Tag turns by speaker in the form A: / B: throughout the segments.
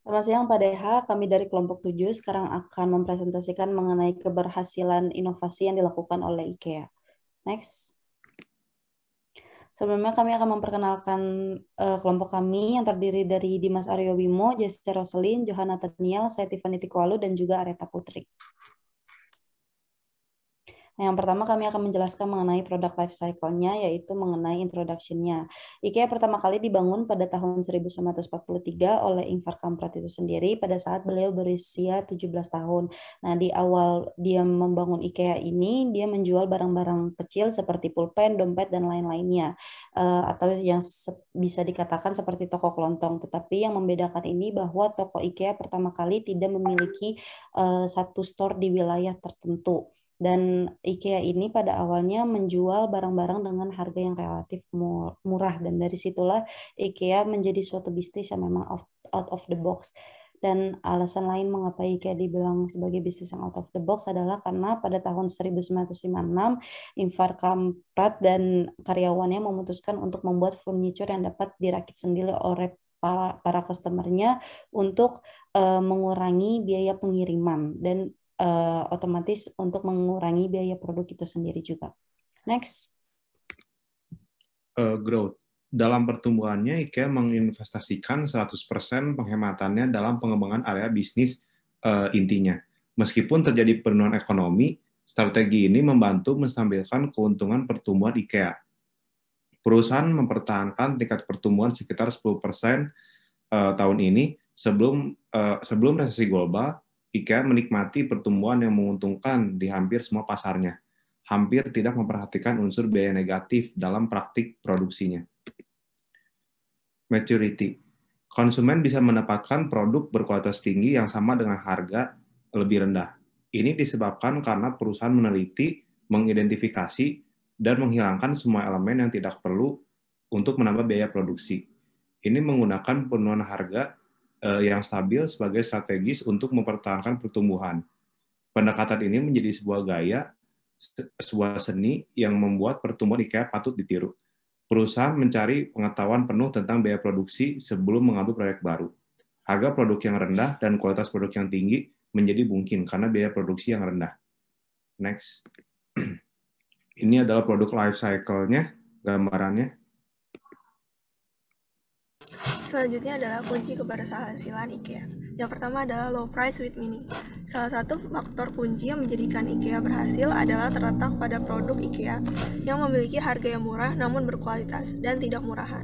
A: Selamat siang Pak Deha, kami dari kelompok 7 sekarang akan mempresentasikan mengenai keberhasilan inovasi yang dilakukan oleh IKEA. Next. Sebelumnya kami akan memperkenalkan uh, kelompok kami yang terdiri dari Dimas Aryo Bimo, Jessica Roselin, Johanna taniel saya Tiffany Tikwalu, dan juga Areta Putri. Nah, yang pertama kami akan menjelaskan mengenai produk life cycle-nya yaitu mengenai introduction-nya. IKEA pertama kali dibangun pada tahun 1943 oleh Ingvar Kamprad itu sendiri pada saat beliau berusia 17 tahun. Nah, di awal dia membangun IKEA ini dia menjual barang-barang kecil seperti pulpen, dompet dan lain-lainnya uh, atau yang bisa dikatakan seperti toko kelontong. Tetapi yang membedakan ini bahwa toko IKEA pertama kali tidak memiliki uh, satu store di wilayah tertentu dan IKEA ini pada awalnya menjual barang-barang dengan harga yang relatif murah dan dari situlah IKEA menjadi suatu bisnis yang memang out of the box. Dan alasan lain mengapa IKEA dibilang sebagai bisnis yang out of the box adalah karena pada tahun 1956 Ingvar Kamprad dan karyawannya memutuskan untuk membuat furniture yang dapat dirakit sendiri oleh para, para customernya untuk uh, mengurangi biaya pengiriman dan uh, otomatis untuk mengurangi biaya produk itu sendiri juga. Next.
B: Uh, growth. Dalam pertumbuhannya, IKEA menginvestasikan 100% penghematannya dalam pengembangan area bisnis uh, intinya. Meskipun terjadi penurunan ekonomi, strategi ini membantu menstabilkan keuntungan pertumbuhan IKEA. Perusahaan mempertahankan tingkat pertumbuhan sekitar 10% uh, tahun ini sebelum uh, sebelum resesi global IKEA menikmati pertumbuhan yang menguntungkan di hampir semua pasarnya, hampir tidak memperhatikan unsur biaya negatif dalam praktik produksinya. Maturity. Konsumen bisa mendapatkan produk berkualitas tinggi yang sama dengan harga lebih rendah. Ini disebabkan karena perusahaan meneliti, mengidentifikasi, dan menghilangkan semua elemen yang tidak perlu untuk menambah biaya produksi. Ini menggunakan penurunan harga Eh, yang stabil sebagai strategis untuk mempertahankan pertumbuhan. Pendekatan ini menjadi sebuah gaya, sebuah seni yang membuat pertumbuhan IKEA patut ditiru. Perusahaan mencari pengetahuan penuh tentang biaya produksi sebelum mengambil proyek baru. Harga produk yang rendah dan kualitas produk yang tinggi menjadi mungkin karena biaya produksi yang rendah. Next. Ini adalah produk life cycle-nya, gambarannya.
C: Selanjutnya adalah kunci keberhasilan IKEA. Yang pertama adalah low price with meaning. Salah satu faktor kunci yang menjadikan IKEA berhasil adalah terletak pada produk IKEA yang memiliki harga yang murah namun berkualitas dan tidak murahan.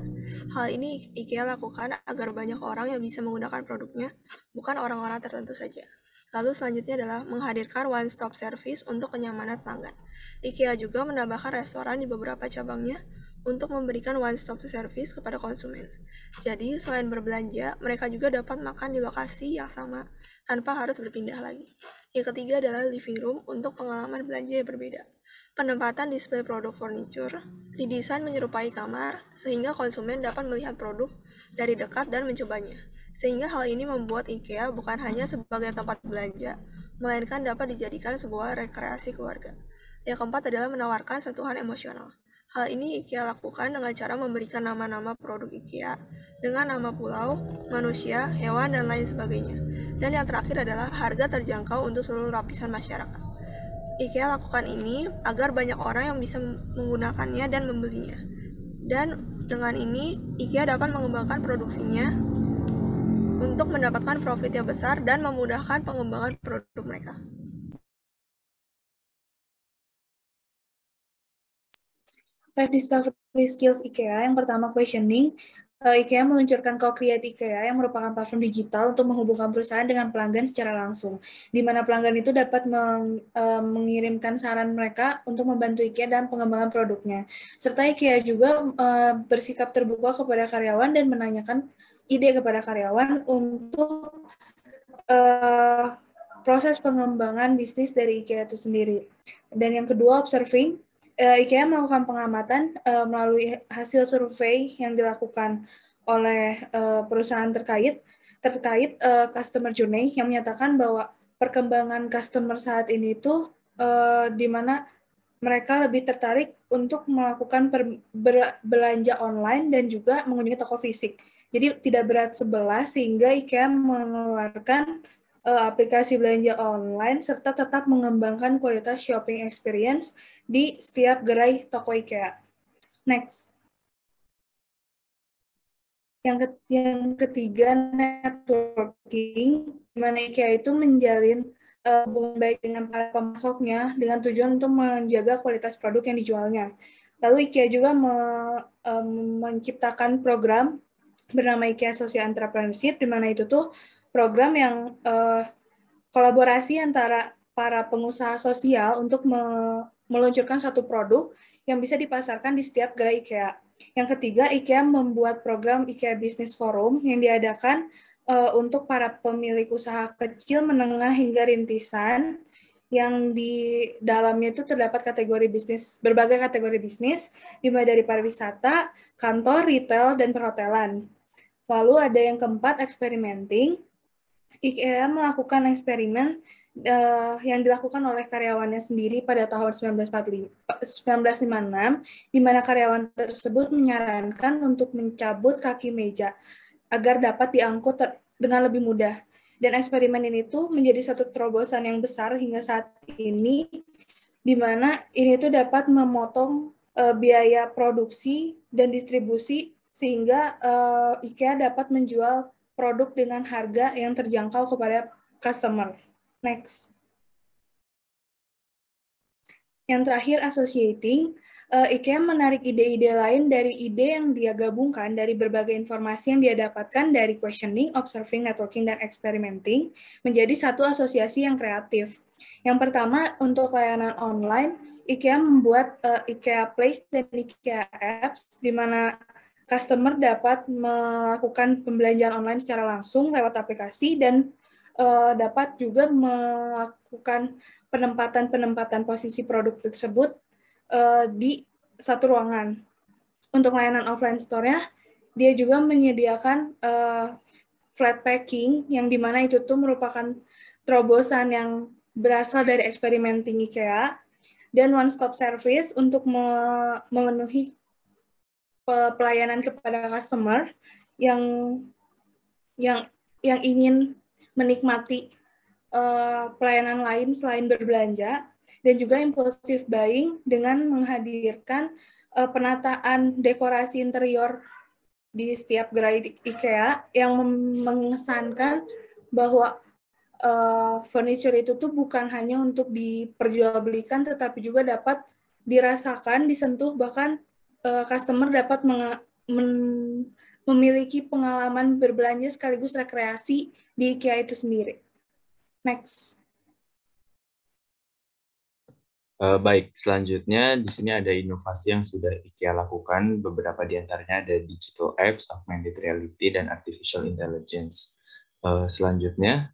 C: Hal ini IKEA lakukan agar banyak orang yang bisa menggunakan produknya, bukan orang-orang tertentu saja. Lalu selanjutnya adalah menghadirkan one stop service untuk kenyamanan pelanggan. IKEA juga menambahkan restoran di beberapa cabangnya untuk memberikan one stop service kepada konsumen. Jadi, selain berbelanja, mereka juga dapat makan di lokasi yang sama tanpa harus berpindah lagi. Yang ketiga adalah living room untuk pengalaman belanja yang berbeda. Penempatan display produk furniture, didesain menyerupai kamar, sehingga konsumen dapat melihat produk dari dekat dan mencobanya. Sehingga hal ini membuat IKEA bukan hanya sebagai tempat belanja, melainkan dapat dijadikan sebuah rekreasi keluarga. Yang keempat adalah menawarkan sentuhan emosional. Hal ini IKEA lakukan dengan cara memberikan nama-nama produk IKEA dengan nama pulau, manusia, hewan, dan lain sebagainya. Dan yang terakhir adalah harga terjangkau untuk seluruh lapisan masyarakat. IKEA lakukan ini agar banyak orang yang bisa menggunakannya dan membelinya. Dan dengan ini, IKEA dapat mengembangkan produksinya untuk mendapatkan profit yang besar dan memudahkan pengembangan produk mereka.
D: Five
E: Discovery Skills IKEA, yang pertama questioning, eh, IKEA meluncurkan Co-Create IKEA yang merupakan platform digital untuk menghubungkan perusahaan dengan pelanggan secara langsung, di mana pelanggan itu dapat meng, uh, mengirimkan saran mereka untuk membantu IKEA dan pengembangan produknya. Serta IKEA juga uh, bersikap terbuka kepada karyawan dan menanyakan ide kepada karyawan untuk uh, proses pengembangan bisnis dari IKEA itu sendiri. Dan yang kedua, observing. Eh, IKEA melakukan pengamatan uh, melalui hasil survei yang dilakukan oleh uh, perusahaan terkait terkait uh, customer journey yang menyatakan bahwa perkembangan customer saat ini itu uh, di mana mereka lebih tertarik untuk melakukan per, ber, belanja online dan juga mengunjungi toko fisik. Jadi tidak berat sebelah sehingga IKEA mengeluarkan Eh, aplikasi belanja online serta tetap mengembangkan kualitas shopping experience di setiap gerai toko IKEA. Next. Yang, yang ketiga, networking, di mana IKEA itu menjalin eh, hubungan uh, baik dengan para pemasoknya dengan tujuan untuk menjaga kualitas produk yang dijualnya. Lalu IKEA juga me, um, menciptakan program bernama IKEA Social Entrepreneurship, di mana itu tuh program yang uh, kolaborasi antara para pengusaha sosial untuk me meluncurkan satu produk yang bisa dipasarkan di setiap gerai IKEA. Yang ketiga, IKEA membuat program IKEA Business Forum yang diadakan uh, untuk para pemilik usaha kecil, menengah hingga rintisan yang di dalamnya itu terdapat kategori bisnis berbagai kategori bisnis dimulai dari pariwisata, kantor, retail dan perhotelan. Lalu ada yang keempat experimenting IKEA melakukan eksperimen uh, yang dilakukan oleh karyawannya sendiri pada tahun 1956, di mana karyawan tersebut menyarankan untuk mencabut kaki meja agar dapat diangkut dengan lebih mudah. Dan eksperimen ini tuh menjadi satu terobosan yang besar hingga saat ini, di mana ini tuh dapat memotong uh, biaya produksi dan distribusi sehingga uh, eh, IKEA dapat menjual produk dengan harga yang terjangkau kepada customer. Next. Yang terakhir, associating. Uh, IKEA menarik ide-ide lain dari ide yang dia gabungkan dari berbagai informasi yang dia dapatkan dari questioning, observing, networking, dan experimenting menjadi satu asosiasi yang kreatif. Yang pertama, untuk layanan online, IKEA membuat uh, IKEA Place dan IKEA Apps, di mana customer dapat melakukan pembelanjaan online secara langsung lewat aplikasi dan uh, dapat juga melakukan penempatan-penempatan posisi produk tersebut uh, di satu ruangan. Untuk layanan offline store-nya, dia juga menyediakan uh, flat packing yang dimana itu tuh merupakan terobosan yang berasal dari eksperimen tinggi IKEA dan one stop service untuk memenuhi pelayanan kepada customer yang yang yang ingin menikmati uh, pelayanan lain selain berbelanja dan juga impulsif buying dengan menghadirkan uh, penataan dekorasi interior di setiap gerai IKEA yang mengesankan bahwa uh, furniture itu tuh bukan hanya untuk diperjualbelikan tetapi juga dapat dirasakan, disentuh bahkan uh, customer dapat men memiliki pengalaman berbelanja sekaligus rekreasi di IKEA itu sendiri. Next.
D: Uh, baik, selanjutnya di sini ada inovasi yang sudah IKEA lakukan. Beberapa di antaranya ada digital apps, augmented reality, dan artificial intelligence. Uh, selanjutnya,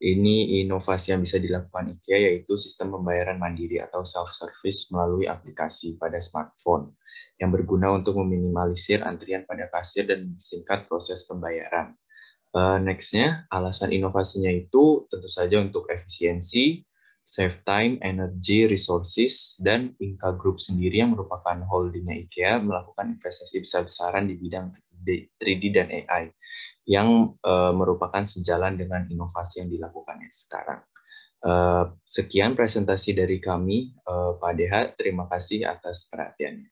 D: ini inovasi yang bisa dilakukan IKEA yaitu sistem pembayaran mandiri atau self-service melalui aplikasi pada smartphone yang berguna untuk meminimalisir antrian pada kasir dan singkat proses pembayaran. Uh, Nextnya, alasan inovasinya itu tentu saja untuk efisiensi, save time, energy, resources, dan Inka Group sendiri yang merupakan holdingnya IKEA melakukan investasi besar-besaran di bidang 3D dan AI yang uh, merupakan sejalan dengan inovasi yang dilakukannya sekarang. Uh, sekian presentasi dari kami, uh, Pak Deha. Terima kasih atas perhatiannya.